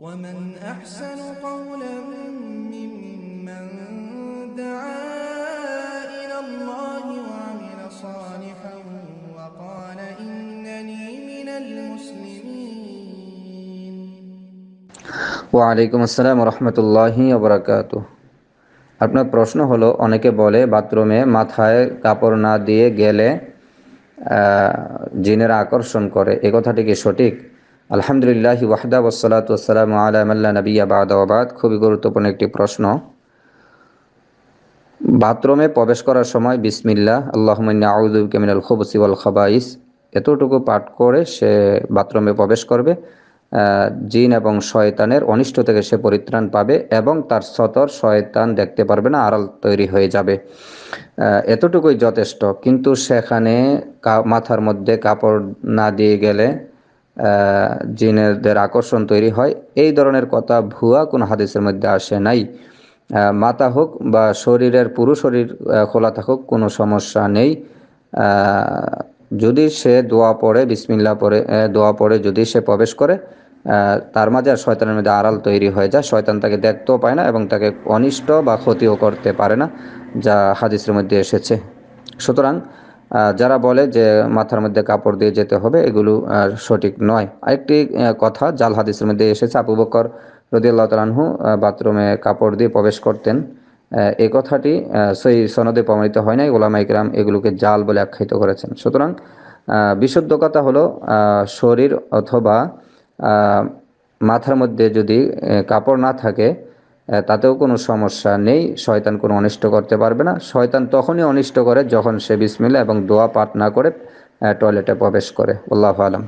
ومن أحسن قولا ممن دعا إلى الله وعمل صالحا وقال إنني من المسلمين ওয়ালাইকুম আসসালাম রহমতুল্লাহি আবরাকাত আপনার প্রশ্ন হলো অনেকে বলে বাথরুমে মাথায় কাপড় না দিয়ে গেলে জিনের আকর্ষণ করে এ কথাটি কি সঠিক আলহামদুলিল্লাহ ওয়াহদা ওসালাত ওসালাম আলামাল্লা নবী আবাদাবাদ খুবই গুরুত্বপূর্ণ একটি প্রশ্ন বাথরুমে প্রবেশ করার সময় বিসমিল্লা আল্লাহমিনা আউদুল কেমিনাল খুবসি ওয়াল খাবাইস এতটুকু পাঠ করে সে বাথরুমে প্রবেশ করবে জিন এবং শয়তানের অনিষ্ট থেকে সে পরিত্রাণ পাবে এবং তার সতর শয়তান দেখতে পারবে না আড়াল তৈরি হয়ে যাবে এতটুকুই যথেষ্ট কিন্তু সেখানে মাথার মধ্যে কাপড় না দিয়ে গেলে জিনেদের আকর্ষণ তৈরি হয় এই ধরনের কথা ভুয়া কোনো হাদিসের মধ্যে আসে নাই মাথা হোক বা শরীরের পুরো শরীর খোলা থাকুক কোনো সমস্যা নেই যদি সে দোয়া পড়ে বিসমিল্লা পড়ে দোয়া পড়ে যদি সে প্রবেশ করে তার মাঝে আর শয়তানের মধ্যে আড়াল তৈরি হয়ে যায় শয়তান তাকে দেখতেও পায় না এবং তাকে অনিষ্ট বা ক্ষতিও করতে পারে না যা হাদিসের মধ্যে এসেছে সুতরাং যারা বলে যে মাথার মধ্যে কাপড় দিয়ে যেতে হবে এগুলো সঠিক নয় আরেকটি কথা জাল হাদিসের মধ্যে এসেছে আবু বকর রদিয়াল্লাহ তালহু বাথরুমে কাপড় দিয়ে প্রবেশ করতেন এ কথাটি সেই সনদে প্রমাণিত হয় নাই ওলামা ইকরাম এগুলোকে জাল বলে আখ্যায়িত করেছেন সুতরাং বিশুদ্ধ কথা হলো শরীর অথবা মাথার মধ্যে যদি কাপড় না থাকে তাতেও কোনো সমস্যা নেই শয়তান কোনো অনিষ্ট করতে পারবে না শয়তান তখনই অনিষ্ট করে যখন সে বিসমিল্লা এবং দোয়া পাঠ না করে টয়লেটে প্রবেশ করে আল্লাহ আলম